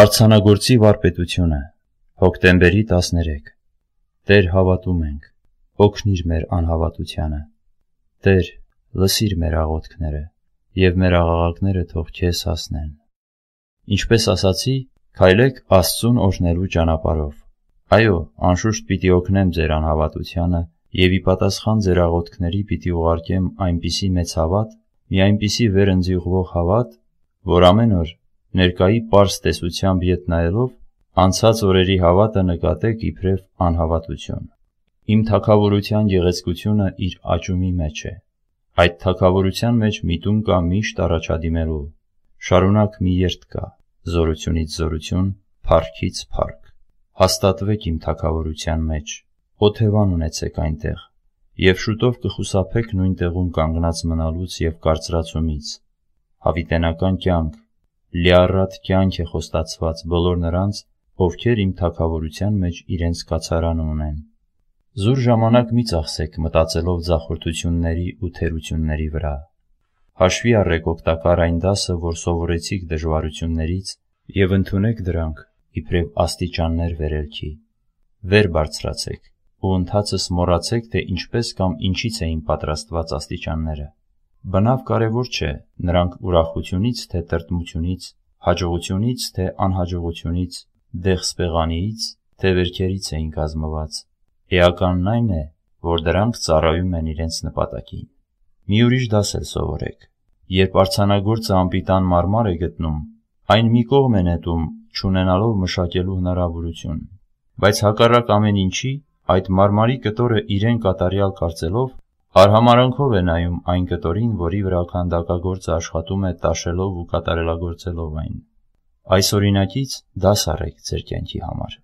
Արցանագործի վարպետությունը հոկտեմբերի 13 Տեր հավատում ենք օգնիր մեր անհավատությանը Տեր լսիր մեր աղոթքները եւ մեր աղաղակները թող քեզ հասնեն Ինչպես ասացի քայլեք Աստծուն օրհնելու ճանապարով Այո անշուշտ պիտի օգնեմ ձեր անհավատությանը եւ ի պատասխան ձեր աղոթքների պիտի ուղարկեմ այնպիսի մեծ հավատ մի այնպիսի վեր ընձյուղվող հավատ որ ամեն օր Ներկայի պարզ տեսությամբ ետ նայելով, անցած օրերի հավատը նկատեք իբրև անհավատություն։ Իմ թագավորության գեղեցկությունը իր աճումի մեջ է։ Այդ թագավորության մեջ միտում կա միշտ առաջադիմելու։ Շարունակ մի երթ կա. զորությունից զորություն, փառքից փառք։ Հաստատվեք իմ թագավորության մեջ, հոթևան ունեցեք այնտեղ, եւ շուտով կխուսափեք նույն տեղում կանգնած մնալուց եւ կարծրացումից։ Հավիտենական կյանք, լիառատ կյանք է խոստացված բոլոր նրանց, ովքեր իմ թակավորության մեջ իրենց կացարանն ունեն։ Զուր ժամանակ մի ծախսեք մտածելով ձախորդությունների ու թերությունների վրա։ Հաշվի առեք օգտակար այն դասը, որ սովորեցիք դժվարություններից եւ ընդունեք դրանք իբրև աստիճաններ վերելքի։ Վեր բարձրացեք ու ընդհանցս մոռացեք, թե ինչպես կամ ինչից էին պատրաստված աստիճանները։ Բնավ կարևոր չէ նրանք ուրախությունից թե տրտմությունից, հաջողությունից թե անհաջողությունից, դեղս պեղանիից թե վերքերից էին կազմված։ Էականն այն է, որ դրանք ծառայում են իրենց նպատակին։ Մի ուրիշ դաս էլ սովորեք։ Երբ արցանագործը ամպիտան մարմար է գտնում, այն մի կողմ է նետում, չունենալով մշակելու հնարավորություն։ Բայց հակառակ ամեն ինչի, այդ մարմարի կտորը իրեն կատարյալ կարծելով Արհամարանքով է նայում այն կտորին, որի վրա քանդակագործը աշխատում է տաշելով ու կատարելագործելով այն։ Այս օրինակից դաս առեք ձեր կյանքի համար։